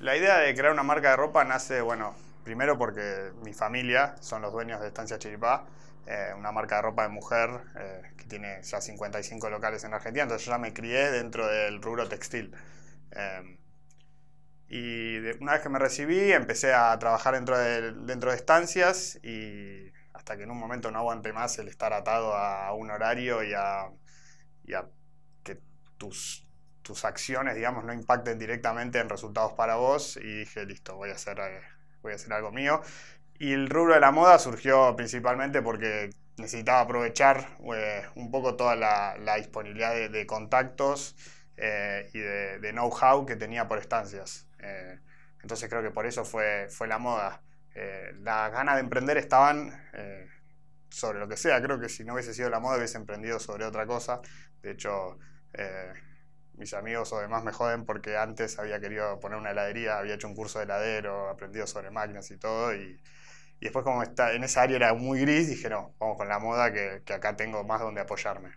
La idea de crear una marca de ropa nace, bueno, primero porque mi familia son los dueños de Estancia Chiripá, eh, una marca de ropa de mujer eh, que tiene ya 55 locales en Argentina, entonces yo ya me crié dentro del rubro textil. Em, y una vez que me recibí, empecé a trabajar dentro de, dentro de estancias y hasta que en un momento no aguanté más el estar atado a un horario y a tus, acciones, digamos, no impacten directamente en resultados para vos. Y dije, listo, voy a hacer, eh, voy a hacer algo mío. Y el rubro de la moda surgió principalmente porque necesitaba aprovechar eh, un poco toda la, disponibilidad de, contactos eh, y de, know-how que tenía por estancias. entonces creo que por eso fue, fue la moda. las ganas de emprender estaban sobre lo que sea. Creo que si no hubiese sido la moda hubiese emprendido sobre otra cosa. De hecho, eh, mis amigos o demás me joden porque antes había querido poner una heladería, había hecho un curso de heladero, aprendido sobre máquinas y todo. Y, después, como está, en esa área era muy gris, dije: No, vamos con la moda, que, acá tengo más donde apoyarme.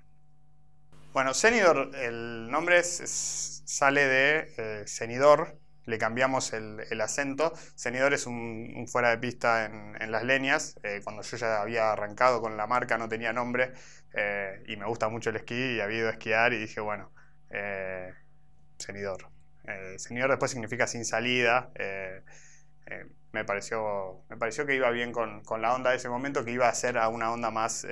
Bueno, Senidor, el nombre sale de eh, Senidor, le cambiamos el, acento. Senidor es un, fuera de pista en, las leñas. Eh, cuando yo ya había arrancado con la marca no tenía nombre eh, y me gusta mucho el esquí y había ido a esquiar y dije, bueno, eh, Senidor eh, después significa sin salida. me, pareció, me pareció que iba bien con, con, la onda de ese momento, que iba a ser a una onda más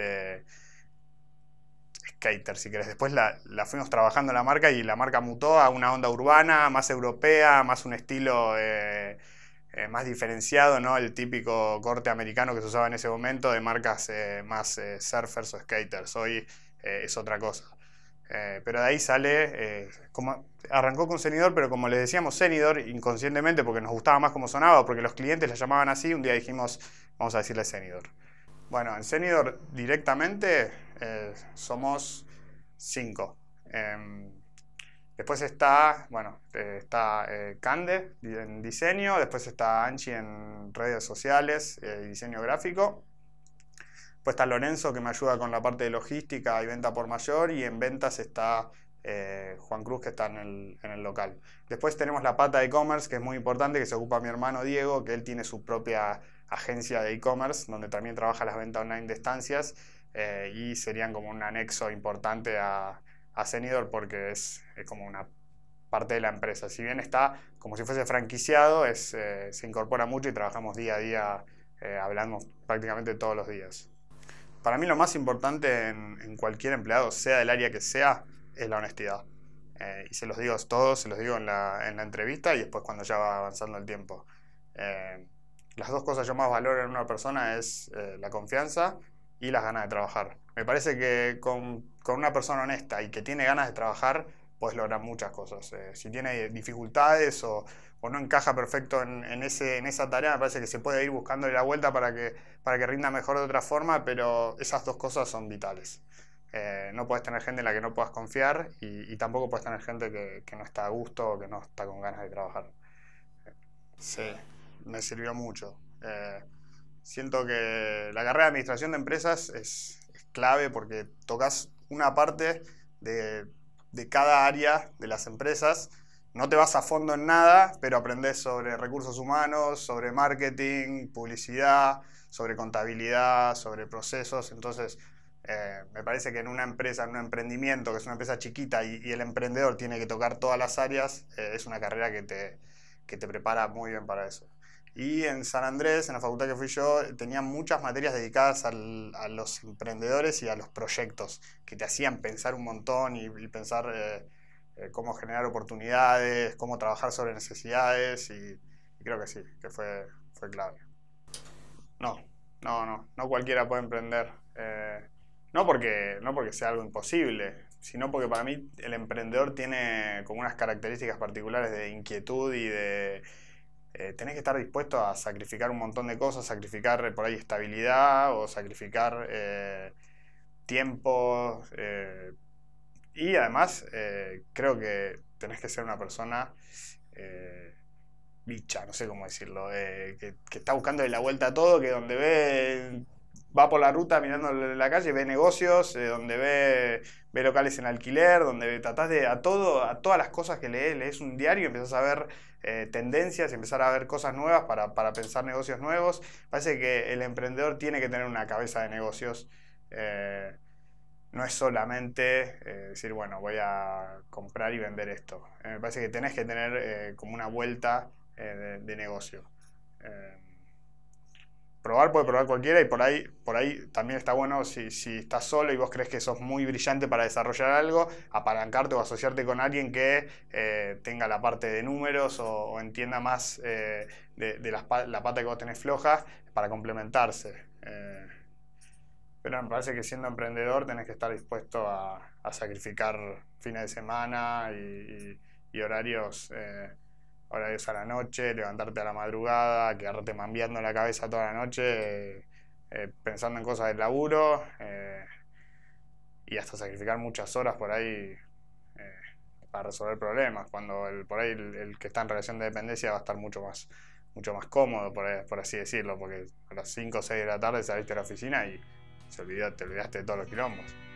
skater, si querés. Después la, fuimos trabajando la marca y la marca mutó a una onda urbana, más europea, más un estilo eh, eh, más diferenciado, ¿no? El típico corte americano que se usaba en ese momento de marcas eh, más surfers o skaters. Hoy es otra cosa. pero de ahí sale, arrancó con Senidor, pero como le decíamos Senidor inconscientemente porque nos gustaba más cómo sonaba, porque los clientes la llamaban así, un día dijimos, vamos a decirle Senidor. Bueno, en Senidor directamente eh, somos cinco. Em, después está, bueno, eh, está eh, Cande en diseño, después está Anchi en redes sociales y diseño gráfico. Después está Lorenzo que me ayuda con la parte de logística y venta por mayor y en ventas está Juan Cruz que está en el, en el, local. Después tenemos la pata de e-commerce que es muy importante, que se ocupa mi hermano Diego, que él tiene su propia agencia de e-commerce, donde también trabaja las ventas online de estancias eh, y serían como un anexo importante a, a Zenidor porque es, es, como una parte de la empresa. Si bien está como si fuese franquiciado, es, eh, se incorpora mucho y trabajamos día a día, eh, hablando hablamos prácticamente todos los días. Para mí lo más importante en, cualquier empleado, sea del área que sea, es la honestidad. y se los digo todos, se los digo en la, en la, entrevista y después cuando ya va avanzando el tiempo. las dos cosas yo más valoro en una persona es la confianza y las ganas de trabajar. Me parece que con, una persona honesta y que tiene ganas de trabajar, puedes lograr muchas cosas. Eh, si tiene dificultades o, no encaja perfecto en, ese, en esa tarea, me parece que se puede ir buscándole la vuelta para que, para que rinda mejor de otra forma, pero esas dos cosas son vitales. Eh, no puedes tener gente en la que no puedas confiar y, tampoco puedes tener gente que, no está a gusto o que no está con ganas de trabajar. Eh, sí, me sirvió mucho. Siento que la carrera de administración de empresas es, clave porque tocas una parte de, de, cada área de las empresas. No te vas a fondo en nada, pero aprendes sobre recursos humanos, sobre marketing, publicidad, sobre contabilidad, sobre procesos. Entonces, eh, me parece que en una empresa, en un emprendimiento, que es una empresa chiquita y, el emprendedor tiene que tocar todas las áreas, eh, es una carrera que te, que te prepara muy bien para eso. Y en San Andrés, en la facultad que fui yo, tenía muchas materias dedicadas a los emprendedores y a los proyectos, que te hacían pensar un montón y, pensar eh, eh, cómo generar oportunidades, cómo trabajar sobre necesidades, y, creo que sí, que fue, clave. No, no, no, no cualquiera puede emprender. Eh, no, porque, no porque sea algo imposible, sino porque para mí el emprendedor tiene como unas características particulares de inquietud y de eh, tenés que estar dispuesto a sacrificar un montón de cosas, sacrificar eh, por ahí estabilidad o sacrificar eh, tiempo. y además, creo que tenés que ser una persona bicha, no sé cómo decirlo, que, está buscando de la vuelta a todo, que donde ve va por la ruta mirando la calle, ve negocios, eh, donde ve, ve locales en alquiler, donde tratás de a todo, a todas las cosas que lees, lees un diario, empezás a ver eh, tendencias, empezar a ver cosas nuevas para, pensar negocios nuevos. Parece que el emprendedor tiene que tener una cabeza de negocios. Eh, no es solamente decir, bueno, voy a comprar y vender esto. me parece que tenés que tener como una vuelta de, negocio probar puede probar cualquiera y por ahí, por ahí también está bueno si, estás solo y vos crees que sos muy brillante para desarrollar algo, apalancarte o asociarte con alguien que eh, tenga la parte de números o, entienda más eh, de, la, pata que vos tenés floja para complementarse. Eh. pero me parece que siendo emprendedor tenés que estar dispuesto a, sacrificar fines de semana y horarios horarios a la noche, levantarte a la madrugada, quedarte mambiando la cabeza toda la noche, eh, pensando en cosas del laburo eh, y hasta sacrificar muchas horas por ahí eh, para resolver problemas, cuando el, por ahí el, que está en relación de dependencia va a estar mucho más mucho más cómodo, por, así decirlo, porque a las 5 o 6 de la tarde saliste de la oficina y se te olvidaste de todos los quilombos.